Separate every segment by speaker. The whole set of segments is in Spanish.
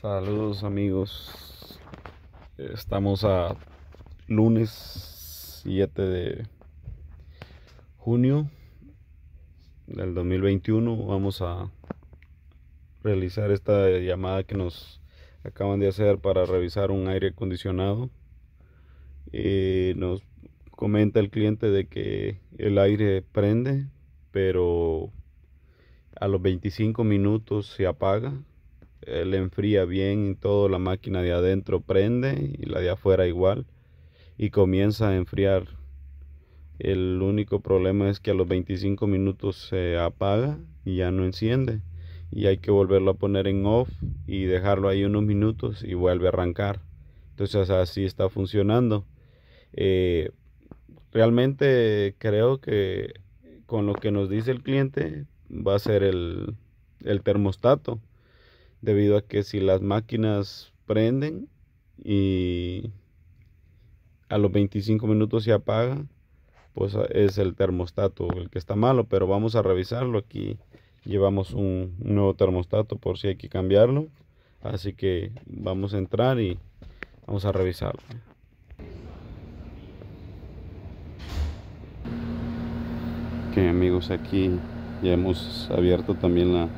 Speaker 1: Saludos amigos. Estamos a lunes 7 de junio del 2021. Vamos a realizar esta llamada que nos acaban de hacer para revisar un aire acondicionado. nos comenta el cliente de que el aire prende, pero a los 25 minutos se apaga le enfría bien y toda la máquina de adentro prende y la de afuera igual y comienza a enfriar. El único problema es que a los 25 minutos se apaga y ya no enciende y hay que volverlo a poner en off y dejarlo ahí unos minutos y vuelve a arrancar. Entonces así está funcionando. Eh, realmente creo que con lo que nos dice el cliente va a ser el termostato debido a que si las máquinas prenden y a los 25 minutos se apaga, pues ah, es el termostato el que está malo, pero vamos a revisarlo. Aquí llevamos un, nuevo termostato por si hay que cambiarlo. Así que vamos a entrar y vamos a revisarlo. Ok amigos, aquí ya hemos abierto también la,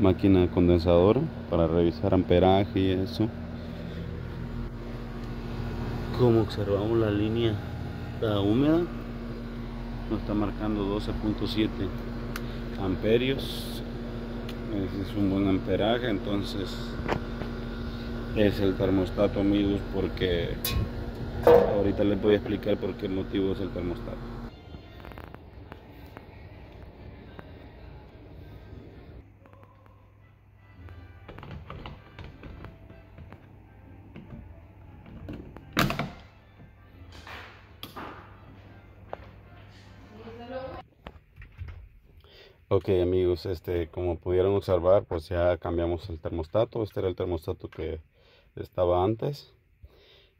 Speaker 1: máquina condensador para revisar amperaje y eso como observamos la línea Está húmeda nos está marcando 12.7 amperios es un buen amperaje entonces es el termostato amigos porque ahorita les voy a explicar por qué motivo es el termostato Ok amigos, este, como pudieron observar, pues ya cambiamos el termostato. Este era el termostato que estaba antes.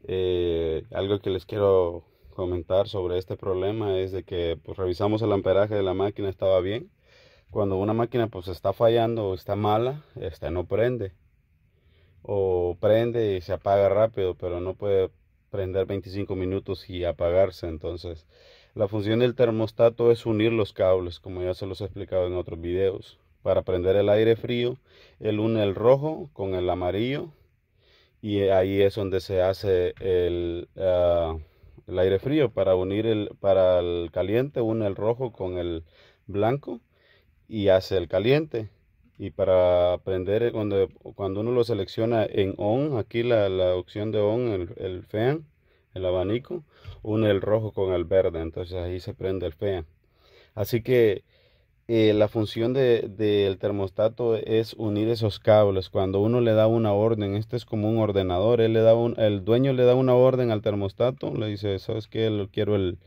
Speaker 1: Eh, algo que les quiero comentar sobre este problema es de que pues, revisamos el amperaje de la máquina, estaba bien. Cuando una máquina pues está fallando o está mala, esta no prende. O prende y se apaga rápido, pero no puede prender 25 minutos y apagarse. Entonces la función del termostato es unir los cables, como ya se los he explicado en otros videos. Para prender el aire frío, el une el rojo con el amarillo y ahí es donde se hace el, ah, el aire frío. Para unir el, para el caliente, une el rojo con el blanco y hace el caliente. Y para prender, cuando, cuando uno lo selecciona en on, aquí la, la opción de on, el, el fan, el abanico une el rojo con el verde, entonces ahí se prende el FEA. Así que eh, la función del termostato es unir esos cables. Cuando uno le da una orden, este es como un ordenador, él le da un, el dueño le da una orden al termostato, le dice, ¿sabes qué? Quiero el,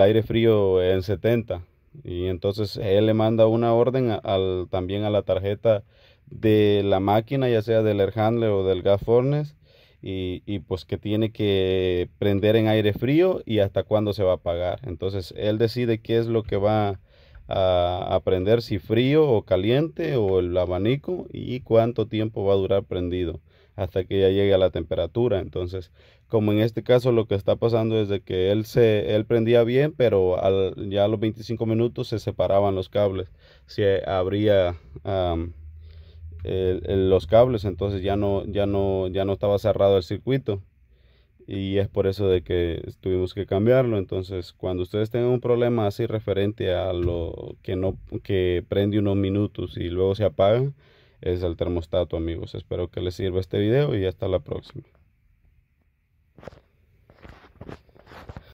Speaker 1: aire frío en 70. Y entonces él le manda una orden al, también a la tarjeta de la máquina, ya sea del air handler o del gas furnace, y, pues que tiene que prender en aire frío y hasta cuándo se va a apagar. Entonces él decide qué es lo que va a, aprender prender, si frío o caliente o el abanico y cuánto tiempo va a durar prendido hasta que ya llegue a la temperatura. Entonces, como en este caso lo que está pasando es que él se él prendía bien, pero al, ya a los 25 minutos se separaban los cables, se habría los cables, entonces ya no, ya, no, ya no estaba cerrado el circuito. Y es por eso de que tuvimos que cambiarlo. Entonces, cuando ustedes tengan un problema así referente a lo que no que prende unos minutos y luego se apaga, es el termostato, amigos. Espero que les sirva este video y hasta la próxima.